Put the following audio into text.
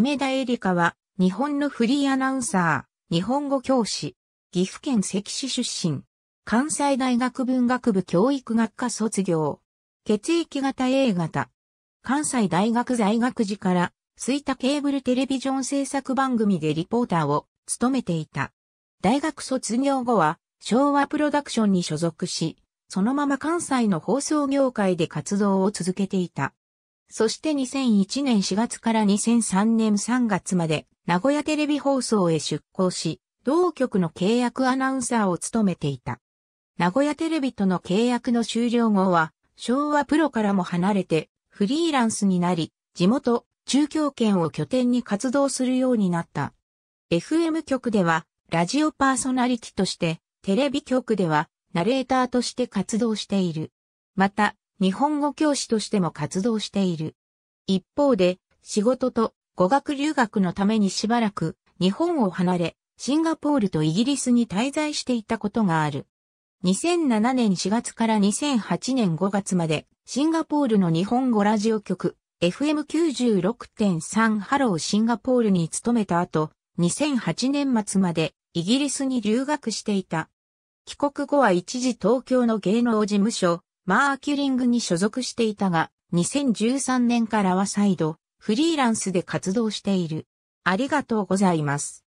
梅田エリカは、日本のフリーアナウンサー、日本語教師、岐阜県関市出身、関西大学文学部教育学科卒業、血液型 A 型、関西大学在学時から、吹田ケーブルテレビジョン制作番組でリポーターを務めていた。大学卒業後は、昭和プロダクションに所属し、そのまま関西の放送業界で活動を続けていた。そして2001年4月から2003年3月まで名古屋テレビ放送へ出向し、同局の契約アナウンサーを務めていた。名古屋テレビとの契約の終了後は、昭和プロからも離れて、フリーランスになり、地元、中京圏を拠点に活動するようになった。FM 局では、ラジオパーソナリティとして、テレビ局では、ナレーターとして活動している。また、日本語教師としても活動している。一方で、仕事と語学留学のためにしばらく日本を離れ、シンガポールとイギリスに滞在していたことがある。2007年4月から2008年5月まで、シンガポールの日本語ラジオ局、FM96.3 ハローシンガポールに勤めた後、2008年末までイギリスに留学していた。帰国後は一時東京の芸能事務所、マーキュリングに所属していたが、2013年からは再度、フリーランスで活動している。ありがとうございます。